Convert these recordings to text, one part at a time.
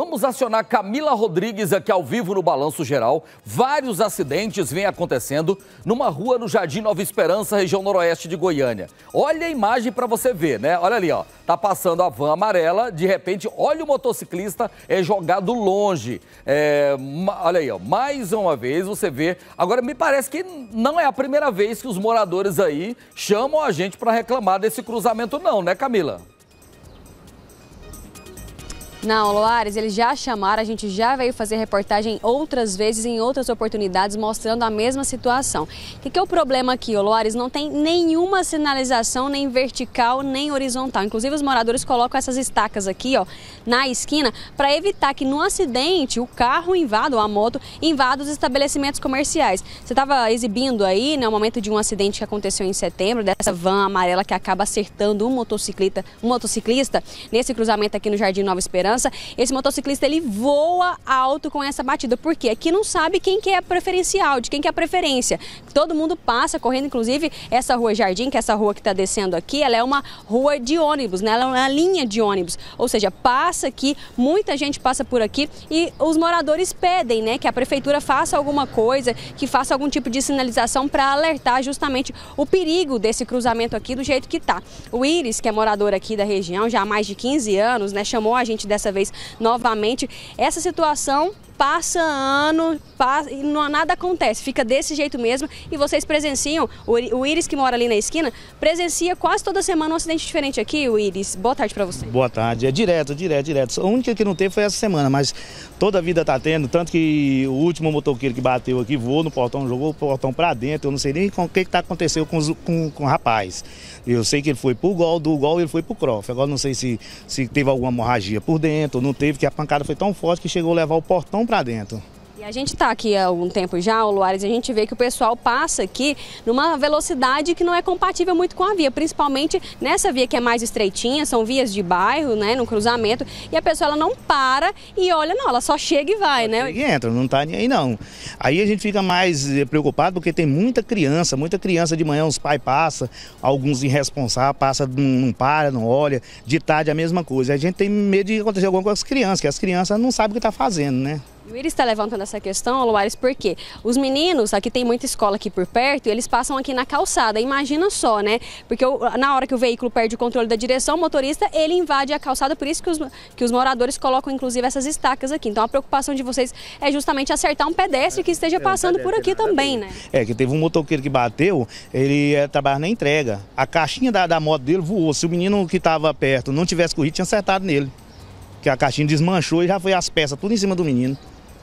Vamos acionar Camila Rodrigues aqui ao vivo no Balanço Geral. Vários acidentes vêm acontecendo numa rua no Jardim Nova Esperança, região noroeste de Goiânia. Olha a imagem para você ver, né? Olha ali, ó. Tá passando a van amarela, de repente, olha o motociclista é jogado longe. É, olha aí, ó. Mais uma vez você vê. Agora me parece que não é a primeira vez que os moradores aí chamam a gente para reclamar desse cruzamento, não, né, Camila? Não, Loares, eles já chamaram, a gente já veio fazer reportagem outras vezes, em outras oportunidades, mostrando a mesma situação. O que, que, é o problema aqui, Loares? Não tem nenhuma sinalização, nem vertical, nem horizontal. Inclusive, os moradores colocam essas estacas aqui, ó, na esquina, para evitar que no acidente o carro invada, ou a moto, invada os estabelecimentos comerciais. Você estava exibindo aí, né, o momento de um acidente que aconteceu em setembro, dessa van amarela que acaba acertando um um motociclista, nesse cruzamento aqui no Jardim Nova Esperança esse motociclista ele voa alto com essa batida, porque aqui não sabe quem que é preferencial, de quem que é a preferência. Todo mundo passa correndo, inclusive essa rua Jardim, que é essa rua que está descendo aqui, ela é uma rua de ônibus, né? Ela é uma linha de ônibus, ou seja, passa aqui, muita gente passa por aqui e os moradores pedem, né, que a prefeitura faça alguma coisa, que faça algum tipo de sinalização para alertar justamente o perigo desse cruzamento aqui do jeito que tá. O Iris, que é morador aqui da região já há mais de 15 anos, né, chamou a gente dessa dessa vez novamente. Essa situação passa ano passa, e não, nada acontece, fica desse jeito mesmo. E vocês presenciam, o, o Iris que mora ali na esquina, presencia quase toda semana um acidente diferente aqui, o Iris. Boa tarde para você. Boa tarde, é direto, direto, direto. A única que não teve foi essa semana, mas toda a vida tá tendo, tanto que o último motoqueiro que bateu aqui voou no portão, jogou o portão para dentro, eu não sei nem o que que tá acontecendo com, com, com o rapaz. Eu sei que ele foi pro gol, do gol ele foi pro crof. Agora não sei se, se teve alguma hemorragia por dentro, não teve, que a pancada foi tão forte que chegou a levar o portão para dentro. E a gente está aqui há algum tempo já, o Luares, e a gente vê que o pessoal passa aqui numa velocidade que não é compatível muito com a via, principalmente nessa via que é mais estreitinha, são vias de bairro, né, no cruzamento, e a pessoa ela não para e olha, não, ela só chega e vai, né? né? E entra, não está nem aí não. Aí a gente fica mais eh, preocupado porque tem muita criança, muita criança de manhã, os pais passam, alguns irresponsáveis, passa não para, não olha, de tarde a mesma coisa. A gente tem medo de acontecer alguma coisa com as crianças, que as crianças não sabem o que está fazendo, né? E o Iris está levantando essa questão, Luares, porque os meninos, aqui tem muita escola aqui por perto, e eles passam aqui na calçada, imagina só, né? Porque na hora que o veículo perde o controle da direção, o motorista, ele invade a calçada, por isso que os, que os moradores colocam, inclusive, essas estacas aqui. Então a preocupação de vocês é justamente acertar um pedestre que esteja é, é passando por aqui também, né? É, que teve um motoqueiro que bateu, ele é, eh, trabalha na entrega. A caixinha da, da moto dele voou. Se o menino que estava perto não tivesse corrido, tinha acertado nele. Que a caixinha desmanchou e já foi as peças tudo em cima do menino.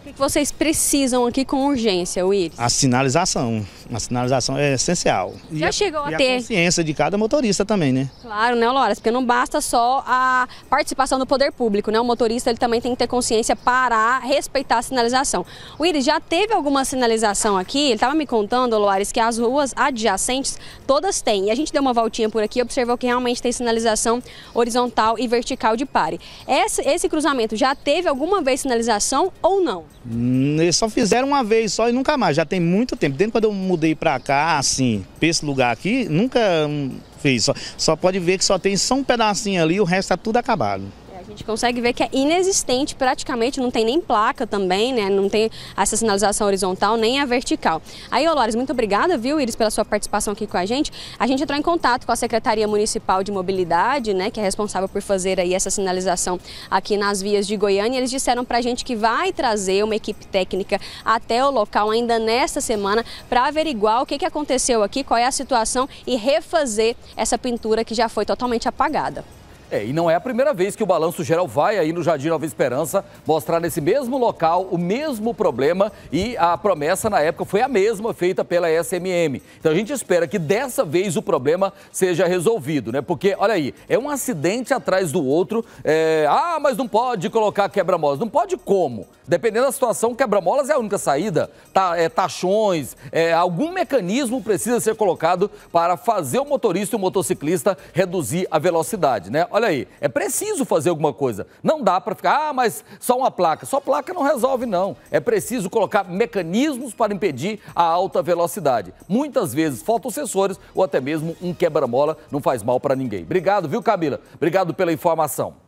O que vocês precisam aqui com urgência, Willis? A sinalização. A sinalização é essencial. Já e chegou a, a ter. a consciência de cada motorista também, né? Claro, né, Loras? Porque não basta só a participação do poder público, né? O motorista ele também tem que ter consciência, para respeitar a sinalização. Willis, já teve alguma sinalização aqui? Ele estava me contando, Loares, que as ruas adjacentes todas têm. E a gente deu uma voltinha por aqui e observou que realmente tem sinalização horizontal e vertical de pare. Esse, esse cruzamento já teve alguma vez sinalização ou não? Eles só fizeram uma vez só e nunca mais, já tem muito tempo. Desde quando eu mudei para cá, assim, pra esse lugar aqui, nunca hum, fiz. Só, só pode ver que só tem só um pedacinho ali, o resto tá tudo acabado. A gente consegue ver que é inexistente praticamente, não tem nem placa também, né? Não tem essa sinalização horizontal nem a vertical. Aí, Olores, muito obrigada, viu, Iris, pela sua participação aqui com a gente. A gente entrou em contato com a Secretaria Municipal de Mobilidade, né, que é responsável por fazer aí essa sinalização aqui nas vias de Goiânia. Eles disseram pra gente que vai trazer uma equipe técnica até o local ainda nesta semana para averiguar o que, que aconteceu aqui, qual é a situação e refazer essa pintura que já foi totalmente apagada. É, e não é a primeira vez que o Balanço Geral vai aí no Jardim Nova Esperança mostrar nesse mesmo local o mesmo problema e a promessa na época foi a mesma feita pela SMM. Então a gente espera que dessa vez o problema seja resolvido, né? Porque, olha aí, é um acidente atrás do outro. É... Ah, mas não pode colocar quebra-molas. Não pode como? Dependendo da situação, quebra-molas é a única saída. Tá, é, é, algum mecanismo precisa ser colocado para fazer o motorista e o motociclista reduzir a velocidade, né? Olha aí, é preciso fazer alguma coisa. Não dá para ficar, ah, mas só uma placa. Só placa não resolve, não. É preciso colocar mecanismos para impedir a alta velocidade. Muitas vezes faltam sensores ou até mesmo um quebra-mola não faz mal para ninguém. Obrigado, viu, Camila? Obrigado pela informação.